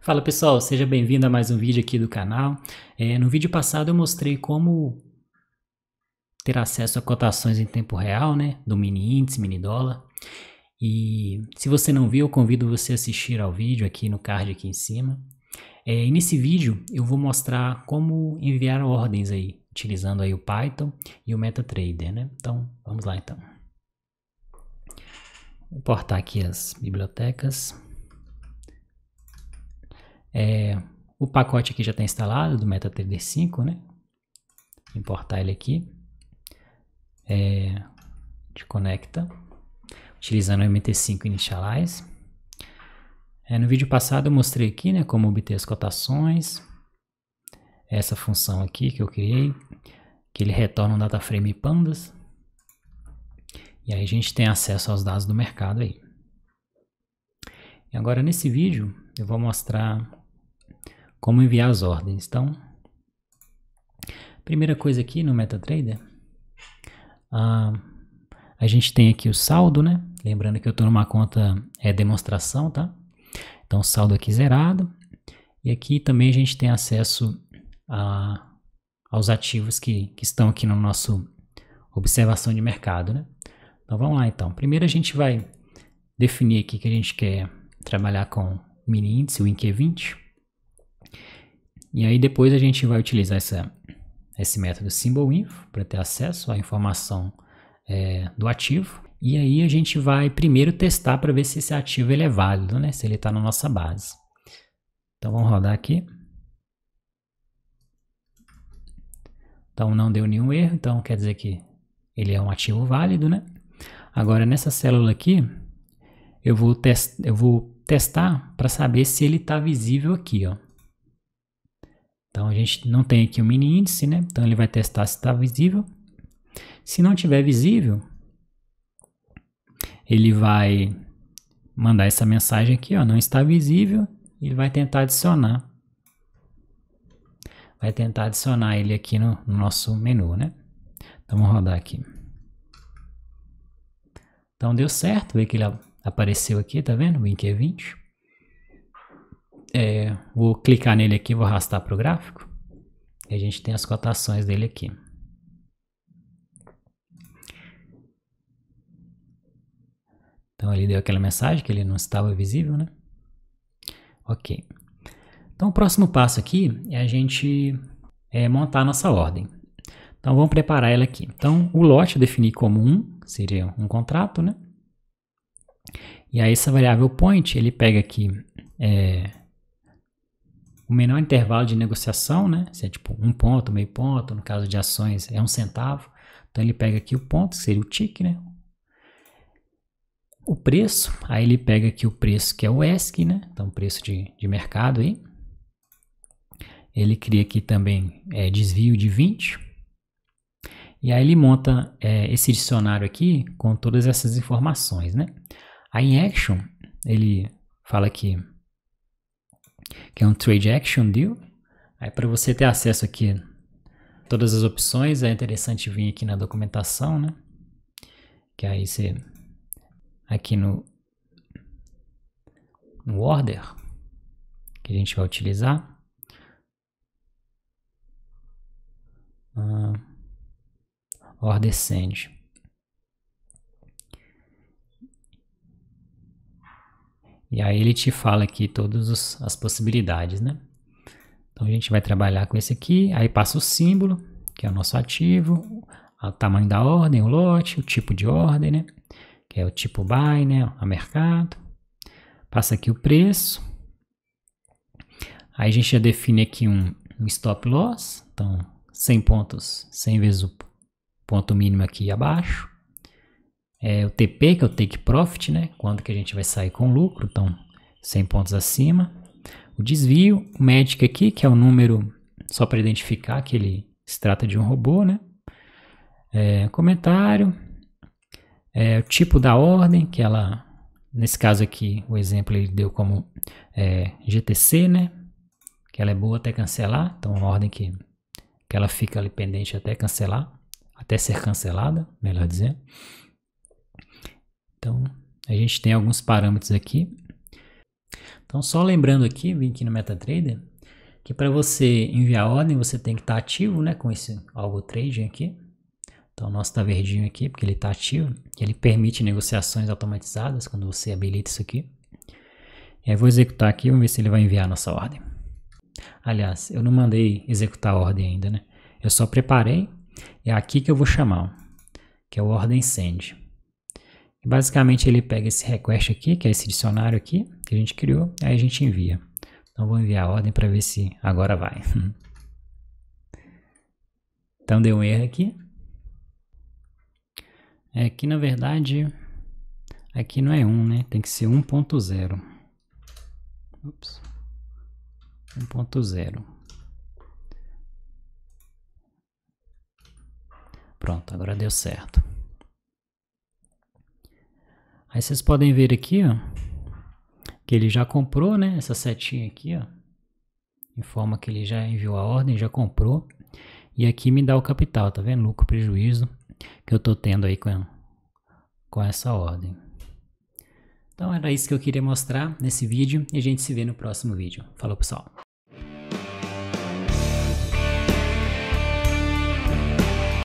Fala pessoal, seja bem-vindo a mais um vídeo aqui do canal. É, no vídeo passado eu mostrei como ter acesso a cotações em tempo real, né, do mini índice, mini dólar. E se você não viu, eu convido você a assistir ao vídeo aqui no card aqui em cima. É, e nesse vídeo eu vou mostrar como enviar ordens aí, utilizando aí o Python e o MetaTrader, né? Então, vamos lá então. Vou importar aqui as bibliotecas. É, o pacote aqui já está instalado do MetaTrader 5, né? importar ele aqui. É, gente conecta utilizando o MT5 Initialize. É, no vídeo passado eu mostrei aqui né, como obter as cotações, essa função aqui que eu criei, que ele retorna um dataframe pandas, e aí a gente tem acesso aos dados do mercado aí. E agora nesse vídeo eu vou mostrar como enviar as ordens. Então, primeira coisa aqui no MetaTrader, ah, a gente tem aqui o saldo, né? Lembrando que eu estou numa conta é demonstração, tá? Então, saldo aqui zerado. E aqui também a gente tem acesso a, aos ativos que, que estão aqui no nosso observação de mercado, né? Então, vamos lá então. Primeiro a gente vai definir aqui que a gente quer trabalhar com mini índice, o INQ20. E aí depois a gente vai utilizar essa, esse método symbolinfo para ter acesso à informação é, do ativo. E aí a gente vai primeiro testar para ver se esse ativo ele é válido, né? se ele está na nossa base. Então vamos rodar aqui. Então não deu nenhum erro, então quer dizer que ele é um ativo válido, né? Agora nessa célula aqui, eu vou, test eu vou testar para saber se ele está visível aqui, ó. Então a gente não tem aqui o um mini índice, né? Então ele vai testar se está visível. Se não tiver visível, ele vai mandar essa mensagem aqui, ó, não está visível, ele vai tentar adicionar. Vai tentar adicionar ele aqui no, no nosso menu, né? Então vamos rodar aqui. Então deu certo, vê que ele apareceu aqui, tá vendo? O Wink 20 é, vou clicar nele aqui, vou arrastar para o gráfico. E a gente tem as cotações dele aqui. Então ele deu aquela mensagem que ele não estava visível, né? Ok. Então o próximo passo aqui é a gente é, montar a nossa ordem. Então vamos preparar ela aqui. Então o lote eu defini como 1, um, seria um contrato, né? E aí essa variável point, ele pega aqui é, o menor intervalo de negociação, né? Se é tipo um ponto, meio ponto, no caso de ações é um centavo. Então ele pega aqui o ponto, que seria o tick, né? O preço, aí ele pega aqui o preço que é o ESC, né? Então preço de, de mercado aí. Ele cria aqui também é, desvio de 20. E aí ele monta é, esse dicionário aqui com todas essas informações, né? Aí em action, ele fala que que é um Trade Action Deal. Aí para você ter acesso aqui a todas as opções, é interessante vir aqui na documentação, né? Que aí você, aqui no, no Order, que a gente vai utilizar. Uh, order send. E aí ele te fala aqui todas as possibilidades, né? Então a gente vai trabalhar com esse aqui, aí passa o símbolo, que é o nosso ativo, o tamanho da ordem, o lote, o tipo de ordem, né? Que é o tipo buy, né? A mercado. Passa aqui o preço. Aí a gente já define aqui um, um stop loss, então 100 pontos, 100 vezes o ponto mínimo aqui abaixo é o TP, que é o Take Profit, né? quando que a gente vai sair com lucro, então 100 pontos acima. O desvio, o Magic aqui, que é o número só para identificar que ele se trata de um robô, né? É, comentário, é, o tipo da ordem, que ela, nesse caso aqui, o exemplo ele deu como é, GTC, né? Que ela é boa até cancelar, então uma ordem que, que ela fica ali pendente até cancelar, até ser cancelada, melhor dizendo. Então, a gente tem alguns parâmetros aqui. Então, só lembrando aqui, vim aqui no MetaTrader, que para você enviar ordem, você tem que estar tá ativo, né, com esse algo trading aqui. Então, o nosso está verdinho aqui, porque ele está ativo. Ele permite negociações automatizadas quando você habilita isso aqui. E aí, vou executar aqui, vamos ver se ele vai enviar a nossa ordem. Aliás, eu não mandei executar a ordem ainda, né? Eu só preparei. É aqui que eu vou chamar, ó, que é o ordem send. Basicamente ele pega esse request aqui, que é esse dicionário aqui que a gente criou, aí a gente envia. Então vou enviar a ordem para ver se agora vai. então deu um erro aqui. É que na verdade aqui não é 1, né? Tem que ser 1.0. Ops. 1.0. Pronto, agora deu certo. Aí vocês podem ver aqui, ó, que ele já comprou, né? Essa setinha aqui, ó, informa que ele já enviou a ordem, já comprou. E aqui me dá o capital, tá vendo? Lucro, prejuízo que eu tô tendo aí com, com essa ordem. Então era isso que eu queria mostrar nesse vídeo e a gente se vê no próximo vídeo. Falou pessoal!